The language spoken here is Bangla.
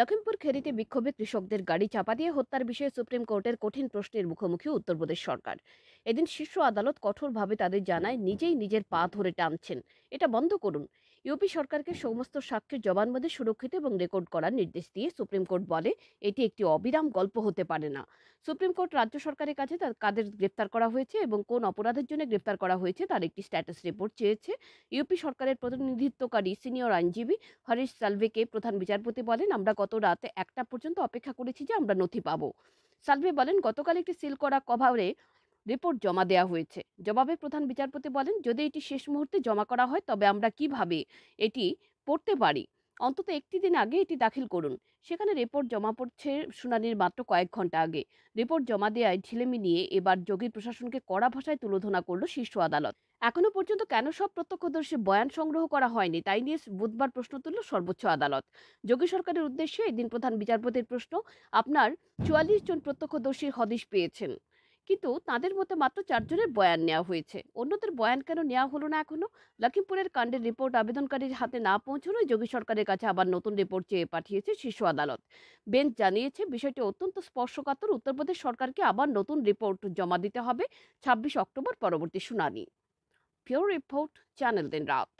লখিমপুর খেরিতে বিক্ষোভে কৃষকদের গাড়ি চাপা দিয়ে হত্যার বিষয়ে সুপ্রিম কোর্টের কঠিন প্রশ্নের মুখোমুখি উত্তরপ্রদেশ সরকার এদিন শীর্ষ আদালত কঠোরভাবে তাদের জানায় নিজেই নিজের পা ধরে টানছেন এটা বন্ধ করুন ইউপি সরকারকে সমস্ত সাক্ষ্যের জবানবন্দি সুরক্ষিত এবং রেকর্ড করার নির্দেশ দিয়ে সুপ্রিম কোর্ট বলে এটি একটি অবিরাম গল্প হতে পারে না সুপ্রিম কোর্ট রাজ্য সরকারের কাছে তার কাদের গ্রেপ্তার করা হয়েছে এবং কোন অপরাধের জন্য গ্রেপ্তার করা হয়েছে তার একটি স্ট্যাটাস রিপোর্ট চেয়েছে ইউপি সরকারের প্রতিনিধিত্বকারী সিনিয়র আইনজীবী হরিশ সালভেকে প্রধান বিচারপতি বলেন আমরা গত রাতে একটা পর্যন্ত অপেক্ষা করেছি যে আমরা নথি পাব সালভে বলেন গতকাল একটি সিল করা কভারে রিপোর্ট জমা দেওয়া হয়েছে জবাবে প্রধান বিচারপতি বলেন যদি এটি শেষ মুহূর্তে জমা করা হয় তবে আমরা কিভাবে এটি পড়তে পারি অন্তত একটি দিন আগে এটি দাখিল করুন সেখানে রিপোর্ট জমা পড়ছে শুনানির মাত্র কয়েক ঘন্টা আগে রিপোর্ট জমা দেওয়ায় ঝিলেমি নিয়ে এবার যোগী প্রশাসনকে কড়া ভাষায় তুলোধনা করল শীর্ষ আদালত এখনও পর্যন্ত কেন সব প্রত্যক্ষদর্শী বয়ান সংগ্রহ করা হয়নি তাই নিয়ে বুধবার প্রশ্ন তুলল সর্বোচ্চ আদালত যোগী সরকারের উদ্দেশ্যে এদিন প্রধান বিচারপতির প্রশ্ন আপনার চুয়াল্লিশ জন প্রত্যক্ষদর্শীর হদিশ পেয়েছেন কিন্তু তাদের মধ্যে মাত্র চারজনের বয়ান নেওয়া হয়েছে অন্যদের বয়ান কেন নেওয়া হলো না এখনও লখিমপুরের কাণ্ডের রিপোর্ট আবেদনকারীর হাতে না পৌঁছানোয় যোগী সরকারের কাছে আবার নতুন রিপোর্ট চেয়ে পাঠিয়েছে শীর্ষ আদালত বেঞ্চ জানিয়েছে বিষয়টি অত্যন্ত স্পর্শকাতর উত্তরপ্রদেশ সরকারকে আবার নতুন রিপোর্ট জমা দিতে হবে ছাব্বিশ অক্টোবর পরবর্তী শুনানি পিওর রিপোর্ট চ্যানেল দিন রাত